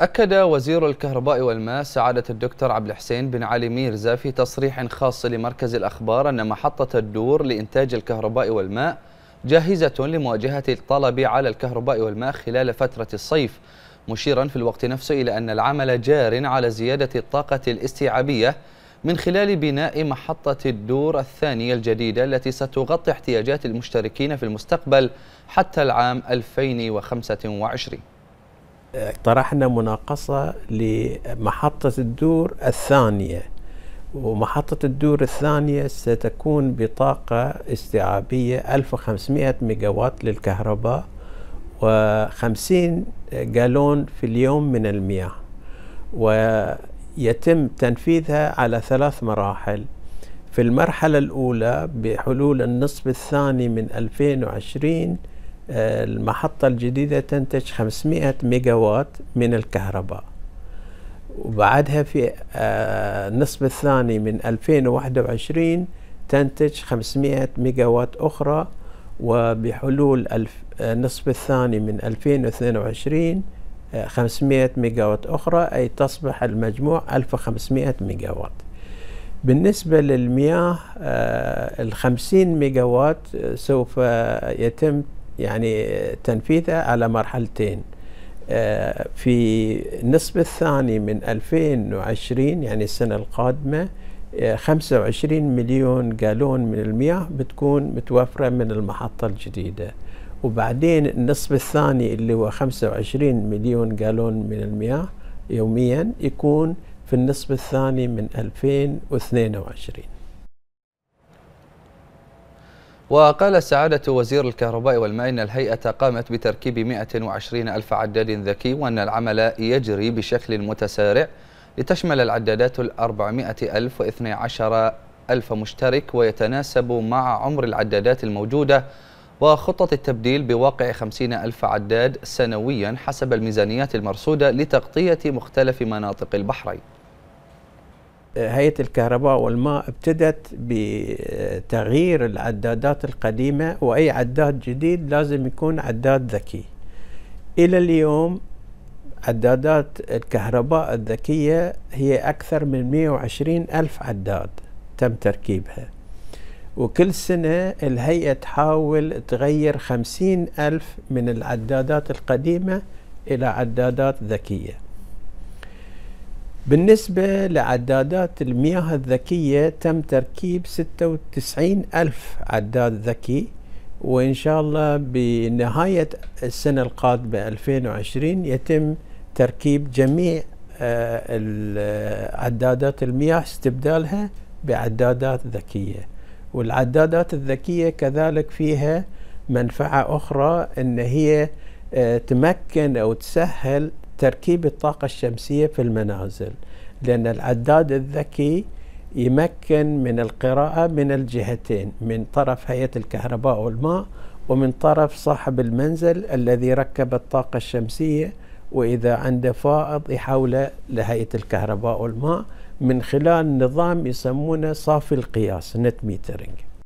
أكد وزير الكهرباء والماء سعادة الدكتور عبد الحسين بن علي ميرزا في تصريح خاص لمركز الأخبار أن محطة الدور لإنتاج الكهرباء والماء جاهزة لمواجهة الطلب على الكهرباء والماء خلال فترة الصيف مشيرا في الوقت نفسه إلى أن العمل جار على زيادة الطاقة الاستيعابية من خلال بناء محطة الدور الثانية الجديدة التي ستغطي احتياجات المشتركين في المستقبل حتى العام 2025 طرحنا مناقصة لمحطة الدور الثانية ومحطة الدور الثانية ستكون بطاقة استيعابية 1500 ميجاوات للكهرباء و50 جالون في اليوم من المياه ويتم تنفيذها على ثلاث مراحل في المرحلة الأولى بحلول النصف الثاني من 2020 المحطة الجديدة تنتج 500 ميجا وات من الكهرباء وبعدها في آه، النصف الثاني من 2021 تنتج 500 ميجا وات أخرى وبحلول آه، النصف الثاني من 2022 500 ميجا وات أخرى أي تصبح المجموع 1500 ميجا وات بالنسبة للمياه آه، الخمسين وات سوف يتم يعني تنفيذها على مرحلتين آه، في النصف الثاني من 2020 يعني السنة القادمة 25 آه، مليون جالون من المياه بتكون متوفرة من المحطة الجديدة وبعدين النصف الثاني اللي هو 25 مليون جالون من المياه يوميا يكون في النصف الثاني من 2022 وقال سعادة وزير الكهرباء والماء أن الهيئة قامت بتركيب 120 ألف عداد ذكي وأن العمل يجري بشكل متسارع لتشمل العدادات ال 400 ألف و 12 ألف مشترك ويتناسب مع عمر العدادات الموجودة وخطة التبديل بواقع 50 ألف عداد سنويا حسب الميزانيات المرصودة لتغطية مختلف مناطق البحرين هيئة الكهرباء والماء ابتدت بتغيير العدادات القديمة وأي عداد جديد لازم يكون عداد ذكي إلى اليوم عدادات الكهرباء الذكية هي أكثر من 120 ألف عداد تم تركيبها وكل سنة الهيئة تحاول تغير 50 ألف من العدادات القديمة إلى عدادات ذكية بالنسبة لعدادات المياه الذكية تم تركيب 96 ألف عداد ذكي وإن شاء الله بنهاية السنة القادمة 2020 يتم تركيب جميع آه، عدادات المياه استبدالها بعدادات ذكية والعدادات الذكية كذلك فيها منفعة أخرى أن هي آه، تمكن أو تسهل تركيب الطاقة الشمسية في المنازل لأن العداد الذكي يمكن من القراءة من الجهتين من طرف هيئة الكهرباء والماء ومن طرف صاحب المنزل الذي ركب الطاقة الشمسية وإذا عنده فائض يحوله لهيئة الكهرباء والماء من خلال نظام يسمونه صافي القياس نت ميترنج